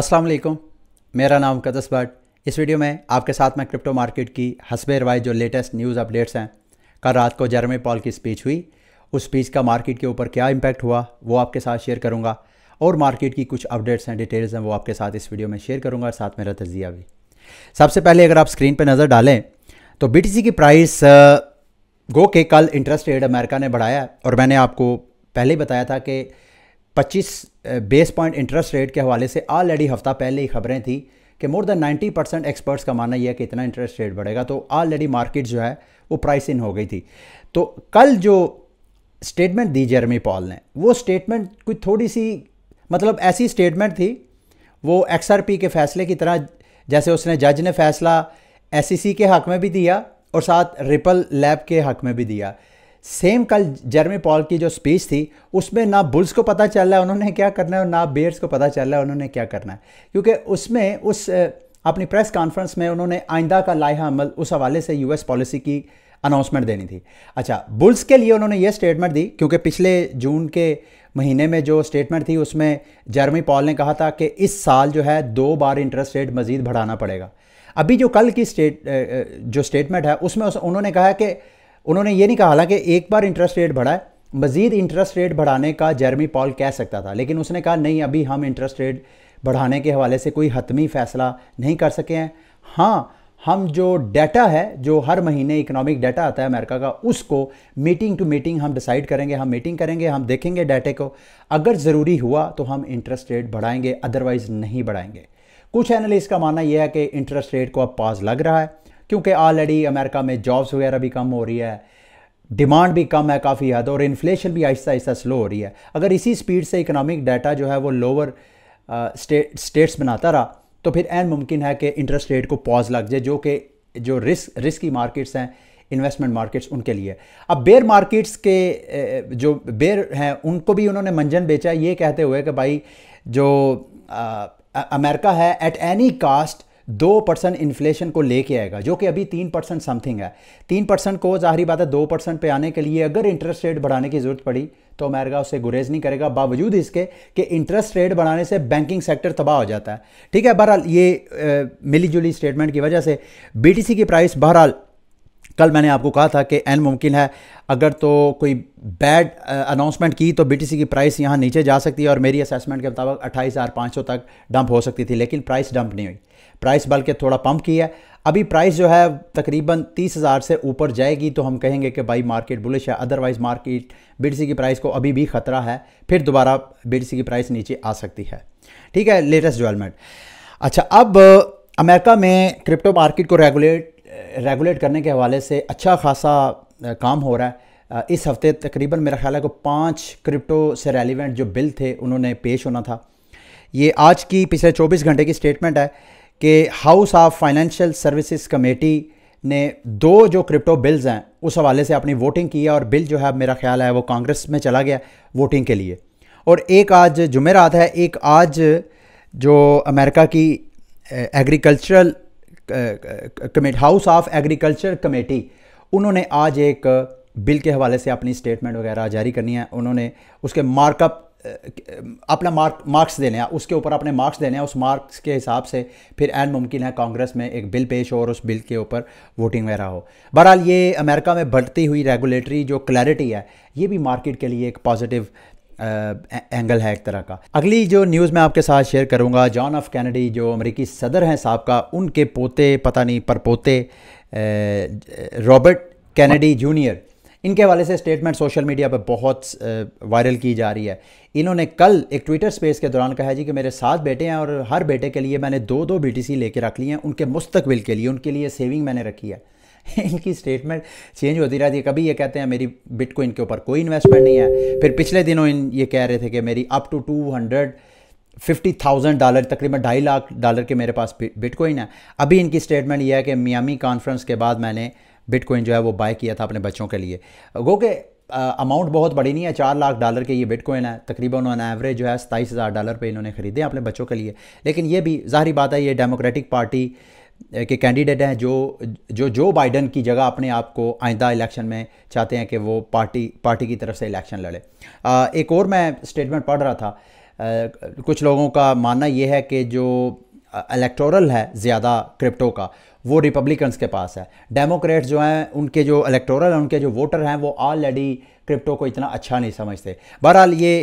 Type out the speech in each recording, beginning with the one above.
अस्सलाम वालेकुम मेरा नाम कदस भट्ट इस वीडियो में आपके साथ मैं क्रिप्टो मार्केट की हसबे रवायत जो लेटेस्ट न्यूज़ अपडेट्स हैं कल रात को जर्मे पॉल की स्पीच हुई उस स्पीच का मार्केट के ऊपर क्या इम्पैक्ट हुआ वो आपके साथ शेयर करूँगा और मार्केट की कुछ अपडेट्स हैं डिटेल्स हैं वो आपके साथ इस वीडियो में शेयर करूँगा और साथ मेरा तजिया भी सबसे पहले अगर आप स्क्रीन पर नज़र डालें तो बी की प्राइस गो के कल इंटरेस्ट रेट अमेरिका ने बढ़ाया और मैंने आपको पहले ही बताया था कि 25 बेस पॉइंट इंटरेस्ट रेट के हवाले से ऑलरेडी हफ्ता पहले ही खबरें थी कि मोर देन 90 परसेंट एक्सपर्ट्स का मानना यह है कि इतना इंटरेस्ट रेट बढ़ेगा तो ऑलरेडी मार्केट जो है वो प्राइस इन हो गई थी तो कल जो स्टेटमेंट दी जर्मी पॉल ने वो स्टेटमेंट कोई थोड़ी सी मतलब ऐसी स्टेटमेंट थी वो पी के फैसले की तरह जैसे उसने जज ने फैसला सी e के हक में भी दिया और साथ रिपल लैब के हक में भी दिया सेम कल जर्मी पॉल की जो स्पीच थी उसमें ना बुल्स को पता चल रहा है उन्होंने क्या करना है और ना बेयर्स को पता चल रहा है उन्होंने क्या करना है क्योंकि उसमें उस अपनी प्रेस कॉन्फ्रेंस में उन्होंने आइंदा का लाहा अमल उस हवाले से यूएस पॉलिसी की अनाउंसमेंट देनी थी अच्छा बुल्स के लिए उन्होंने ये स्टेटमेंट दी क्योंकि पिछले जून के महीने में जो स्टेटमेंट थी उसमें जर्मी पॉल ने कहा था कि इस साल जो है दो बार इंटरेस्ट रेट मज़ीद बढ़ाना पड़ेगा अभी जो कल की स्टेट जो स्टेटमेंट है उसमें उस, उन्होंने कहा कि उन्होंने ये नहीं कहा हालांकि एक बार इंटरेस्ट रेट बढ़ाए मज़ीद इंटरेस्ट रेट बढ़ाने का जर्मी पॉल कह सकता था लेकिन उसने कहा नहीं अभी हम इंटरेस्ट रेट बढ़ाने के हवाले से कोई हतमी फ़ैसला नहीं कर सके हैं हाँ हम जो डाटा है जो हर महीने इकोनॉमिक डाटा आता है अमेरिका का उसको मीटिंग टू मीटिंग हम डिसाइड करेंगे हम मीटिंग करेंगे हम देखेंगे डाटे को अगर ज़रूरी हुआ तो हम इंटरेस्ट रेट बढ़ाएंगे अदरवाइज़ नहीं बढ़ाएंगे कुछ एनालिस्ट का मानना यह है कि इंटरेस्ट रेट को अब पाज लग रहा है क्योंकि ऑलरेडी अमेरिका में जॉब्स वगैरह भी कम हो रही है डिमांड भी कम है काफ़ी हद और इन्फ्लेशन भी आहिस्ता आहिस्ता स्लो हो रही है अगर इसी स्पीड से इकनॉमिक डाटा जो है वो लोअर स्टेट स्टेट्स बनाता रहा तो फिर एन मुमकिन है कि इंटरेस्ट रेट को पॉज लग जाए जो कि जो रिस्क रिस्क की मार्केट्स हैं इन्वेस्टमेंट मार्केट्स उनके लिए अब बेयर मार्केट्स के जो बेयर हैं उनको भी उन्होंने मंजन बेचा ये कहते हुए कि भाई जो आ, अमेरिका है एट एनी कास्ट दो परसेंट इन्फ्लेशन को लेके आएगा जो कि अभी तीन परसेंट समथिंग है तीन परसेंट को जाहरी बात है दो परसेंट पर आने के लिए अगर इंटरेस्ट रेट बढ़ाने की ज़रूरत पड़ी तो अमेरिका उससे गुरेज नहीं करेगा बावजूद इसके कि इंटरेस्ट रेट बढ़ाने से बैंकिंग सेक्टर तबाह हो जाता है ठीक है बहरहाल ये मिली जुली स्टेटमेंट की वजह से बीटीसी की प्राइस बहरहाल कल मैंने आपको कहा था कि एन मुमकिन है अगर तो कोई बैड अनाउंसमेंट की तो बीटीसी की प्राइस यहाँ नीचे जा सकती है और मेरी असेसमेंट के मुताबिक अट्ठाईस तक डंप हो सकती थी लेकिन प्राइस डंप नहीं हुई प्राइस बल्कि थोड़ा पंप किया है अभी प्राइस जो है तकरीबन तीस हज़ार से ऊपर जाएगी तो हम कहेंगे कि भाई मार्केट बुलिश है अदरवाइज़ मार्केट बिडसी की प्राइस को अभी भी ख़तरा है फिर दोबारा बिडसी की प्राइस नीचे आ सकती है ठीक है लेटेस्ट डेवलपमेंट अच्छा अब अमेरिका में क्रिप्टो मार्केट को रेगुलेट रेगुलेट करने के हवाले से अच्छा खासा काम हो रहा है इस हफ्ते तकरीबन मेरा ख्याल है कि पाँच क्रिप्टो से रेलिवेंट जो बिल थे उन्होंने पेश होना था ये आज की पिछले 24 घंटे की स्टेटमेंट है कि house of financial services committee ने दो जो क्रिप्टो बिल्स हैं उस हवाले से अपनी वोटिंग की है और बिल जो है मेरा ख्याल है वो कांग्रेस में चला गया वोटिंग के लिए और एक आज जुमेरात है एक आज जो अमेरिका की agricultural committee house of agriculture committee उन्होंने आज एक बिल के हवाले से अपनी स्टेटमेंट वगैरह जारी करनी है उन्होंने उसके मार्कअप अपना मार्क मार्क्स देने हैं उसके ऊपर अपने मार्क्स देने हैं उस मार्क्स के हिसाब से फिर एन मुमकिन है कांग्रेस में एक बिल पेश हो और उस बिल के ऊपर वोटिंग वगैरह हो बहरहाल ये अमेरिका में बढ़ती हुई रेगुलेटरी जो क्लैरिटी है ये भी मार्केट के लिए एक पॉजिटिव एंगल है एक तरह का अगली जो न्यूज़ मैं आपके साथ शेयर करूँगा जॉन ऑफ कैनेडी जो अमरीकी सदर हैं साहब का उनके पोते पता नहीं पर पोते रॉबर्ट कैनेडी जूनियर इनके हवाले से स्टेटमेंट सोशल मीडिया पर बहुत वायरल की जा रही है इन्होंने कल एक ट्विटर स्पेस के दौरान कहा जी कि मेरे सात बेटे हैं और हर बेटे के लिए मैंने दो दो बीटीसी लेके रख ली हैं उनके मुस्तकबिल के लिए उनके लिए सेविंग मैंने रखी है इनकी स्टेटमेंट चेंज होती रहती है कभी ये कहते हैं मेरी बिट को इनके ऊपर कोई इन्वेस्टमेंट नहीं है फिर पिछले दिनों इन ये कह रहे थे कि मेरी up to two hundred fifty thousand dollar तकरीबन ढाई लाख डॉलर के मेरे पास बिटकॉइन है अभी इनकी स्टेटमेंट यह है कि मियामी कॉन्फ्रेंस के बाद मैंने बिटकॉइन जो है वो बाय किया था अपने बच्चों के लिए गो के अमाउंट बहुत बड़ी नहीं है चार लाख डॉलर के ये बिटकॉइन है तकरीबन उन्होंने एवरेज जो है सताईस हज़ार डॉलर पे इन्होंने ख़रीदे अपने बच्चों के लिए लेकिन ये भी ज़ाहरी बात है ये डेमोक्रेटिक पार्टी के कैंडिडेट हैं जो जो जो बाइडन की जगह अपने आप को आइंदा इलेक्शन में चाहते हैं कि वो पार्टी पार्टी की तरफ से इलेक्शन लड़े एक और मैं स्टेटमेंट पढ़ रहा था कुछ लोगों का मानना यह है कि जो इलेक्टोरल है ज़्यादा क्रिप्टो का वो रिपब्लिकन्स के पास है डेमोक्रेट्स जो हैं उनके जो इलेक्टोरल उनके जो वोटर हैं वो ऑलरेडी क्रिप्टो को इतना अच्छा नहीं समझते बहरहाल ये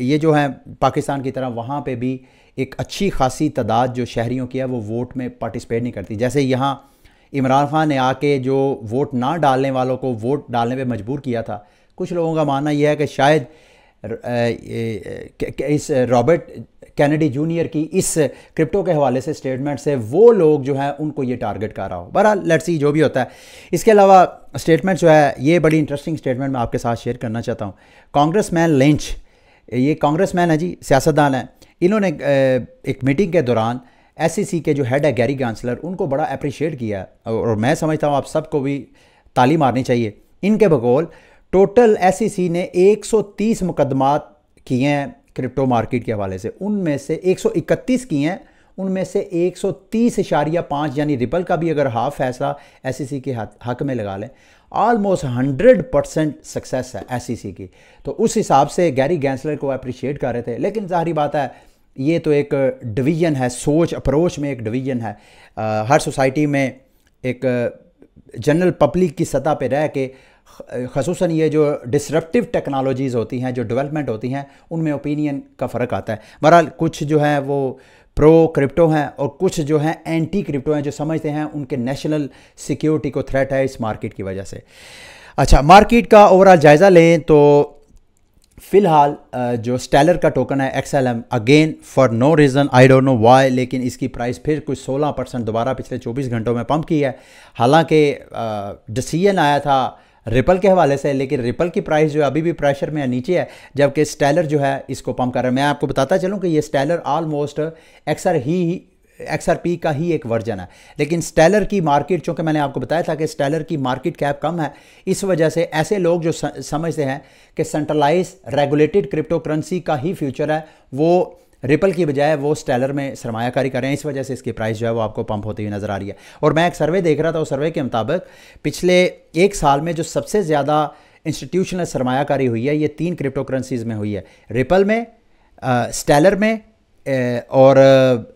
ये जो है पाकिस्तान की तरह वहाँ पे भी एक अच्छी खासी तादाद जो शहरीों की है वो वोट में पार्टिसिपेट नहीं करती जैसे यहाँ इमरान खान ने आके जो वोट ना डालने वालों को वोट डालने पर मजबूर किया था कुछ लोगों का मानना यह है कि शायद इस रॉबर्ट कैनेडी जूनियर की इस क्रिप्टो के हवाले से स्टेटमेंट से वो लोग जो है उनको ये टारगेट कर रहा हो बहरहाल लेट्स सी जो भी होता है इसके अलावा स्टेटमेंट जो है ये बड़ी इंटरेस्टिंग स्टेटमेंट मैं आपके साथ शेयर करना चाहता हूँ कांग्रेस मैन लिंच ये कांग्रेस मैन है जी सियासतदान है इन्होंने एक मीटिंग के दौरान एस e के जो हेड है गैरी गांसलर उनको बड़ा अप्रिशिएट किया और मैं समझता हूँ आप सबको भी ताली मारनी चाहिए इनके बकौल टोटल एस ने 130 मुकदमात किए हैं क्रिप्टो मार्केट के हवाले से उनमें से 131 की हैं उनमें से एक सौ तीस इशारिया पाँच यानी रिपल का भी अगर हाफ फैसला एस सी e के हक में लगा लें ऑलमोस्ट हंड्रेड परसेंट सक्सेस है एस सी e की तो उस हिसाब से गैरी गैंसलर को अप्रिशिएट कर रहे थे लेकिन जाहरी बात है ये तो एक डिवीजन है सोच अप्रोच में एक डिवीजन है आ, हर सोसाइटी में एक जनरल पब्लिक की सतह पर रह के खसूस ये जो डिसरप्टिव टेक्नोलॉजीज़ होती हैं जो डेवलपमेंट होती हैं उनमें ओपिनियन का फ़र्क आता है बहरहाल कुछ जो है वो प्रो क्रिप्टो हैं और कुछ जो हैं एंटी क्रिप्टो हैं जो समझते हैं उनके नेशनल सिक्योरिटी को थ्रेट है इस मार्केट की वजह से अच्छा मार्केट का ओवरऑल जायज़ा लें तो फिलहाल जो स्टेलर का टोकन है um again for no reason I don't know why लेकिन इसकी प्राइस फिर कुछ 16 परसेंट दोबारा पिछले 24 घंटों में पंप की है हालांकि डिसीजन आया था रिपल के हवाले से लेकिन रिपल की प्राइस जो है अभी भी प्रेशर में नीचे है जबकि स्टैलर जो है इसको पम्प कर रहा है मैं आपको बताता चलूँ कि ये स्टैलर ऑलमोस्ट एक्सर ही पी का ही एक वर्जन है लेकिन स्टैलर की मार्केट चूँकि मैंने आपको बताया था कि स्टैलर की मार्केट कैप कम है इस वजह से ऐसे लोग जो समझते हैं कि सेंट्रलाइज रेगुलेटेड क्रिप्टो करेंसी का ही फ्यूचर है वो रिपल की बजाय वो स्टेलर में सरमायाकारी कर रहे हैं इस वजह से इसकी प्राइस जो है वो आपको पंप होती हुई नज़र आ रही है और मैं एक सर्वे देख रहा था उस सर्वे के मुताबिक पिछले एक साल में जो सबसे ज़्यादा इंस्टीट्यूशनल सरमायाकारी हुई है ये तीन क्रिप्टो करेंसीज़ में हुई है रिपल में स्टेलर में और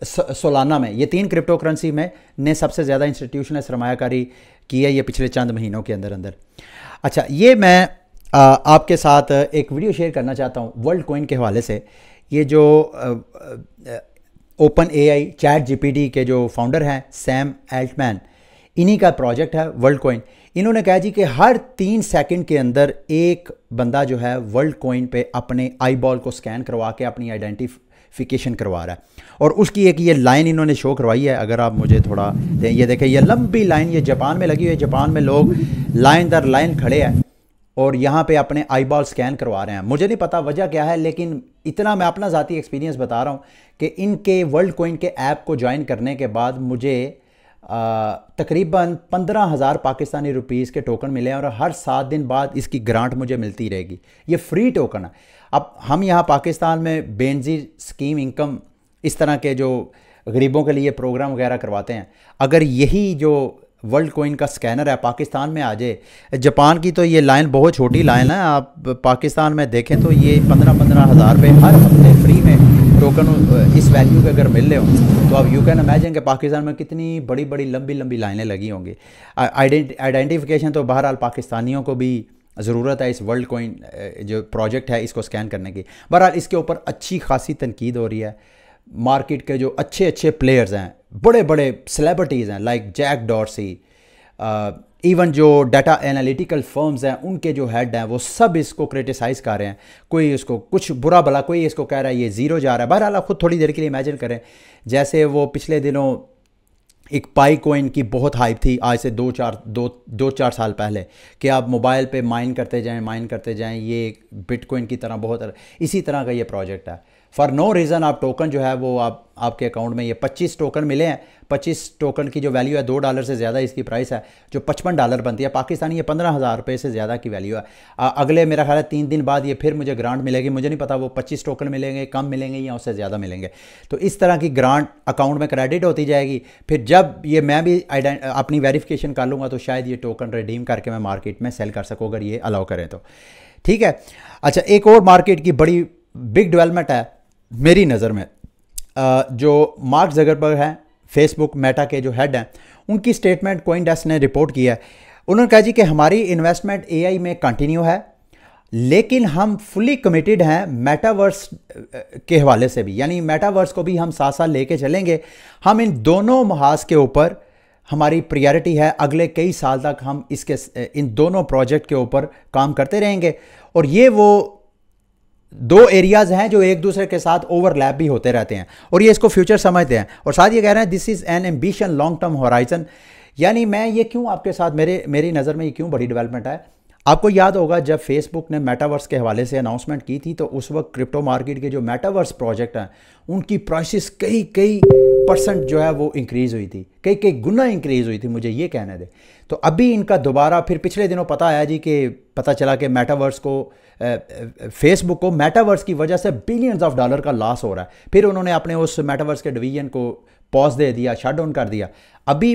सोलाना में ये तीन क्रिप्टो करेंसी में ने सबसे ज़्यादा इंस्टीट्यूशनल सरमाकारी की है ये पिछले चंद महीनों के अंदर अंदर अच्छा ये मैं आपके साथ एक वीडियो शेयर करना चाहता हूँ वर्ल्ड कोइन के हवाले से ये जो ओपन ए आई चैट जी के जो फाउंडर हैं सैम एल्टमैन इन्हीं का प्रोजेक्ट है वर्ल्ड कोइन इन्होंने कहा जी कि हर तीन सेकंड के अंदर एक बंदा जो है वर्ल्ड कोइन पे अपने आई बॉल को स्कैन करवा के अपनी आइडेंटिफिकेशन करवा रहा है और उसकी एक ये लाइन इन्होंने शो करवाई है अगर आप मुझे थोड़ा ये देखें ये लंबी लाइन ये जापान में लगी हुई है जापान में लोग लाइन दर लाइन खड़े हैं और यहाँ पे अपने आई बॉल स्कैन करवा रहे हैं मुझे नहीं पता वजह क्या है लेकिन इतना मैं अपना ज़ाती एक्सपीरियंस बता रहा हूँ कि इनके वर्ल्ड कोइन के ऐप को ज्वाइन करने के बाद मुझे तकरीबन पंद्रह हज़ार पाकिस्तानी रुपीज़ के टोकन मिले हैं और हर सात दिन बाद इसकी ग्रांट मुझे मिलती रहेगी ये फ्री टोकन है अब हम यहाँ पाकिस्तान में बेनजी स्कीम इनकम इस तरह के जो गरीबों के लिए प्रोग्राम वगैरह करवाते हैं अगर यही जो वर्ल्ड कोइन का स्कैनर है पाकिस्तान में आ जाए जापान की तो ये लाइन बहुत छोटी लाइन है आप पाकिस्तान में देखें तो ये पंद्रह पंद्रह हज़ार रुपये हर हफ्ते फ्री में टोकन इस वैल्यू के अगर मिल रहे हो तो आप यू कैन इमेजिन के पाकिस्तान में कितनी बड़ी बड़ी लंबी लंबी लाइनें लगी होंगी आइडेंटिफिकेशन तो बहरहाल पाकिस्तानियों को भी ज़रूरत है इस वर्ल्ड कोइन जो प्रोजेक्ट है इसको स्कैन करने की बहरहाल इसके ऊपर अच्छी खासी तनकीद हो रही है मार्केट के जो अच्छे अच्छे प्लेयर्स हैं बड़े बड़े सेलेब्रिटीज़ हैं लाइक जैक डॉर्सी इवन जो डाटा एनालिटिकल फर्म्स हैं उनके जो हेड हैं वो सब इसको क्रिटिसाइज़ कर रहे हैं कोई इसको कुछ बुरा भला कोई इसको कह रहा है ये ज़ीरो जा रहा है बहरहाल आप खुद थोड़ी देर के लिए इमेजिन करें जैसे वो पिछले दिनों एक पाई कोइन की बहुत हाइप थी आज से दो चार दो दो चार साल पहले कि आप मोबाइल पे माइन करते जाएं माइन करते जाएं ये बिटकॉइन की तरह बहुत इसी तरह का ये प्रोजेक्ट है फॉर नो रीज़न आप टोकन जो है वो आप आपके अकाउंट में ये 25 टोकन मिले हैं 25 टोकन की जो वैल्यू है दो डॉलर से ज़्यादा इसकी प्राइस है जो पचपन डॉलर बनती है पाकिस्तानी ये पंद्रह हज़ार रुपये से ज़्यादा की वैल्यू है आ, अगले मेरा ख्याल है तीन दिन बाद ये फिर मुझे ग्रांट मिलेगी मुझे नहीं पता वो पच्चीस टोकन मिलेंगे कम मिलेंगे या उससे ज़्यादा मिलेंगे तो इस तरह की ग्रांट अकाउंट में क्रेडिट होती जाएगी फिर जब ये मैं भी अपनी वेरीफिकेशन कर लूँगा तो शायद ये टोकन रिडीम करके मैं मार्केट में सेल कर सकूँ अगर ये अलाउ करें तो ठीक है अच्छा एक और मार्केट की बड़ी बिग डेवलपमेंट है मेरी नज़र में जो मार्क जगरबर्ग हैं फेसबुक मेटा के जो हेड हैं उनकी स्टेटमेंट कोइन ने रिपोर्ट किया है उन्होंने कहा जी कि हमारी इन्वेस्टमेंट एआई में कंटिन्यू है लेकिन हम फुली कमिटेड हैं मेटावर्स के हवाले से भी यानी मेटावर्स को भी हम साथ साथ लेके चलेंगे हम इन दोनों महाज के ऊपर हमारी प्रायोरिटी है अगले कई साल तक हम इसके इन दोनों प्रोजेक्ट के ऊपर काम करते रहेंगे और ये वो दो एरियाज हैं जो एक दूसरे के साथ ओवरलैप भी होते रहते हैं और ये इसको फ्यूचर समझते हैं और साथ ये कह रहे हैं this is an ambition long term horizon यानी मैं ये क्यों आपके साथ मेरे मेरी नज़र में ये क्यों बड़ी डेवलपमेंट है आपको याद होगा जब फेसबुक ने मेटावर्स के हवाले से अनाउंसमेंट की थी तो उस वक्त क्रिप्टो मार्केट के जो मेटावर्स प्रोजेक्ट हैं उनकी प्राइसिस कई कई परसेंट जो है वो इंक्रीज़ हुई थी कई कई गुना इंक्रीज़ हुई थी मुझे ये कहने दे तो अभी इनका दोबारा फिर पिछले दिनों पता आया जी कि पता चला कि मेटावर्स को फेसबुक को मेटावर्स की वजह से बिलियंस ऑफ डॉलर का लॉस हो रहा है फिर उन्होंने अपने उस मेटावर्स के डिवीजन को पॉज दे दिया शट डाउन कर दिया अभी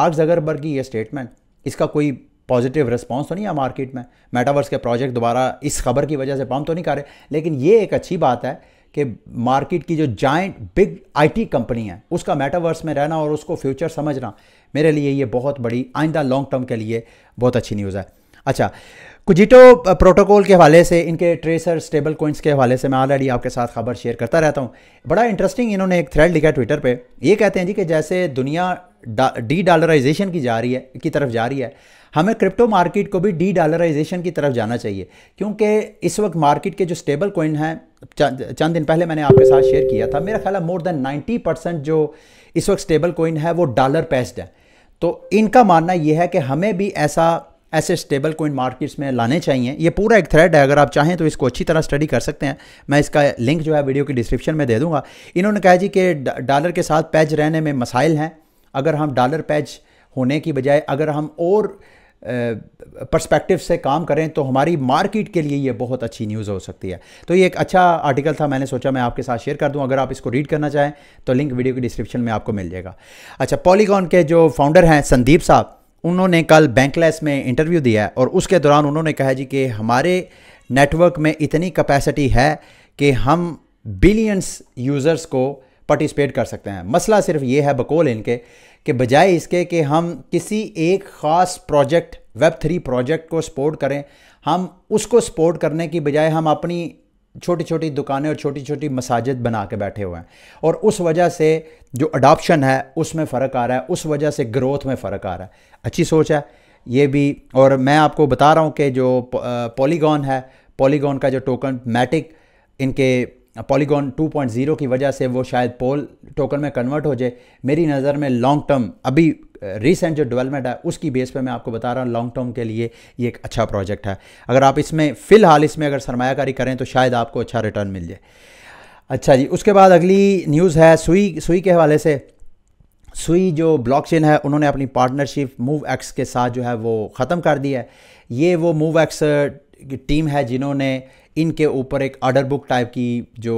मार्क जगरबर्ग की ये स्टेटमेंट इसका कोई पॉजिटिव रिस्पॉन्स तो नहीं है मार्केट में मेटावर्स के प्रोजेक्ट दोबारा इस खबर की वजह से पम्प तो नहीं कर रहे लेकिन ये एक अच्छी बात है कि मार्केट की जो जाइंट बिग आईटी कंपनी है उसका मेटावर्स में रहना और उसको फ्यूचर समझना मेरे लिए ये बहुत बड़ी आइंदा लॉन्ग टर्म के लिए बहुत अच्छी न्यूज़ है अच्छा कुजिटो प्रोटोकॉल के हवाले से इनके ट्रेसर स्टेबल कोइंस के हवाले से मैं ऑलरेडी आपके साथ खबर शेयर करता रहता हूँ बड़ा इंटरेस्टिंग इन्होंने एक थ्रेड लिखा ट्विटर पे ये कहते हैं जी कि जैसे दुनिया डी डॉलराइजेशन की जा रही है की तरफ जा रही है हमें क्रिप्टो मार्केट को भी डी डॉलराइजेशन की तरफ जाना चाहिए क्योंकि इस वक्त मार्केट के जो स्टेबल कोइन हैं चंद दिन पहले मैंने आपके साथ शेयर किया था मेरा ख्याल है मोर देन 90 परसेंट जो इस वक्त स्टेबल कोइन है वो डॉलर पेस्ड है तो इनका मानना यह है कि हमें भी ऐसा ऐसे स्टेबल कोइन मार्केट्स में लाने चाहिए ये पूरा एक थ्रेड है अगर आप चाहें तो इसको अच्छी तरह स्टडी कर सकते हैं मैं इसका लिंक जो है वीडियो की डिस्क्रिप्शन में दे दूंगा इन्होंने कहा जी कि डॉलर के साथ पैज रहने में मसाइल हैं अगर हम डॉलर पैच होने की बजाय अगर हम और पर्सपेक्टिव से काम करें तो हमारी मार्केट के लिए ये बहुत अच्छी न्यूज़ हो सकती है तो ये एक अच्छा आर्टिकल था मैंने सोचा मैं आपके साथ शेयर कर दूं अगर आप इसको रीड करना चाहें तो लिंक वीडियो के डिस्क्रिप्शन में आपको मिल जाएगा अच्छा पॉलीकॉन के जो फाउंडर हैं संदीप साहब उन्होंने कल बैंकलेस में इंटरव्यू दिया और उसके दौरान उन्होंने कहा जी कि हमारे नेटवर्क में इतनी कैपेसिटी है कि हम बिलियंस यूज़र्स को पार्टिसिपेट कर सकते हैं मसला सिर्फ ये है बकोल इनके कि बजाय इसके कि हम किसी एक ख़ास प्रोजेक्ट वेब थ्री प्रोजेक्ट को सपोर्ट करें हम उसको सपोर्ट करने की बजाय हम अपनी छोटी छोटी दुकानें और छोटी छोटी मसाजिद बना के बैठे हुए हैं और उस वजह से जो अडॉप्शन है उसमें फ़र्क आ रहा है उस वजह से ग्रोथ में फ़र्क आ रहा है अच्छी सोच है ये भी और मैं आपको बता रहा हूँ कि जो पॉलीगॉन है पॉलीगॉन का जो टोकन मैटिक इनके पॉलीगॉन 2.0 की वजह से वो शायद पोल टोकन में कन्वर्ट हो जाए मेरी नज़र में लॉन्ग टर्म अभी रिसेंट जो डेवलपमेंट है उसकी बेस पे मैं आपको बता रहा हूँ लॉन्ग टर्म के लिए ये एक अच्छा प्रोजेक्ट है अगर आप इसमें फ़िलहाल इसमें अगर सरमाकारी करें तो शायद आपको अच्छा रिटर्न मिल जाए अच्छा जी उसके बाद अगली न्यूज़ है सुई सुई के हवाले से सुई जो ब्लॉकचेन है उन्होंने अपनी पार्टनरशिप मूव एक्स के साथ जो है वो ख़त्म कर दी है ये वो मूव एक्स टीम है जिन्होंने इनके ऊपर एक ऑर्डर बुक टाइप की जो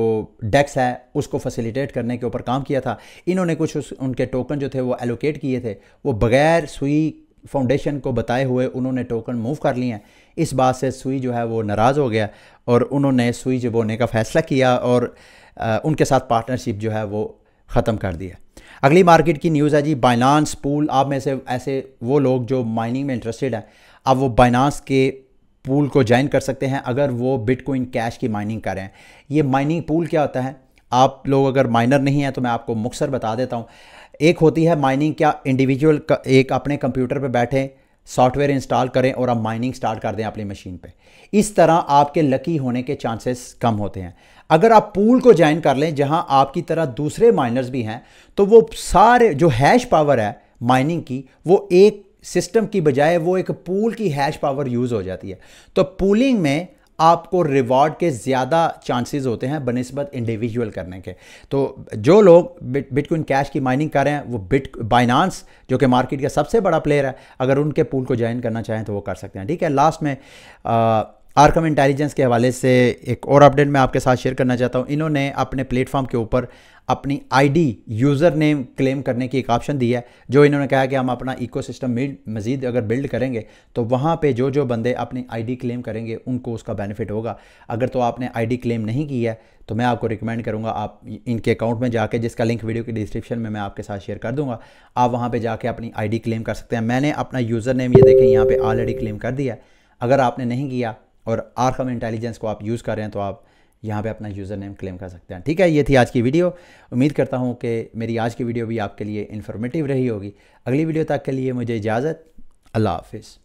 डेक्स है उसको फैसिलिटेट करने के ऊपर काम किया था इन्होंने कुछ उस, उनके टोकन जो थे वो एलोकेट किए थे वो बगैर सुई फाउंडेशन को बताए हुए उन्होंने टोकन मूव कर लिए हैं इस बात से सुई जो है वो नाराज़ हो गया और उन्होंने सुई जो बोने का फ़ैसला किया और आ, उनके साथ पार्टनरशिप जो है वो ख़त्म कर दिया अगली मार्केट की न्यूज़ है जी बाइनांस पूल आप में से ऐसे वो लोग जो माइनिंग में इंटरेस्टेड हैं अब वो बाइनांस के पूल को ज्वाइन कर सकते हैं अगर वो बिटकॉइन कैश की माइनिंग करें ये माइनिंग पूल क्या होता है आप लोग अगर माइनर नहीं हैं तो मैं आपको मुखसर बता देता हूँ एक होती है माइनिंग क्या इंडिविजुअल एक अपने कंप्यूटर पर बैठें सॉफ्टवेयर इंस्टॉल करें और आप माइनिंग स्टार्ट कर दें अपनी मशीन पे इस तरह आपके लकी होने के चांसेस कम होते हैं अगर आप पूल को ज्वाइन कर लें जहां आपकी तरह दूसरे माइनर्स भी हैं तो वो सारे जो हैश पावर है माइनिंग की वो एक सिस्टम की बजाय वो एक पूल की हैश पावर यूज़ हो जाती है तो पूलिंग में आपको रिवॉर्ड के ज़्यादा चांसेस होते हैं बनस्बत इंडिविजुअल करने के तो जो लोग बिट बिटकॉइन कैश की माइनिंग कर रहे हैं वो बिट बाइनांस जो कि मार्केट का सबसे बड़ा प्लेयर है अगर उनके पूल को ज्वाइन करना चाहें तो वो कर सकते हैं ठीक है लास्ट में आर्कम इंटेलिजेंस के हवाले से एक और अपडेट मैं आपके साथ शेयर करना चाहता हूँ इन्होंने अपने प्लेटफॉर्म के ऊपर अपनी आईडी यूज़र नेम क्लेम करने की एक ऑप्शन दी है जो इन्होंने कहा कि हम अपना इकोसिस्टम मज़ीद अगर बिल्ड करेंगे तो वहाँ पे जो जो बंदे अपनी आईडी क्लेम करेंगे उनको उसका बेनिफिट होगा अगर तो आपने आईडी क्लेम नहीं की है तो मैं आपको रिकमेंड करूँगा आप इनके अकाउंट में जाके जिसका लिंक वीडियो के डिस्क्रिप्शन में मैं आपके साथ शेयर कर दूँगा आप वहाँ पर जाके अपनी डी क्लेम कर सकते हैं मैंने अपना यूज़र नेम ये देखें यहाँ पर ऑलरेडी क्लेम कर दिया अगर आपने नहीं किया और आर्कम इंटेलिजेंस को आप यूज़ कर रहे हैं तो आप यहाँ पे अपना यूज़र नेम क्लेम कर सकते हैं ठीक है ये थी आज की वीडियो उम्मीद करता हूँ कि मेरी आज की वीडियो भी आपके लिए इन्फॉर्मेटिव रही होगी अगली वीडियो तक के लिए मुझे इजाज़त अल्लाह हाफिज़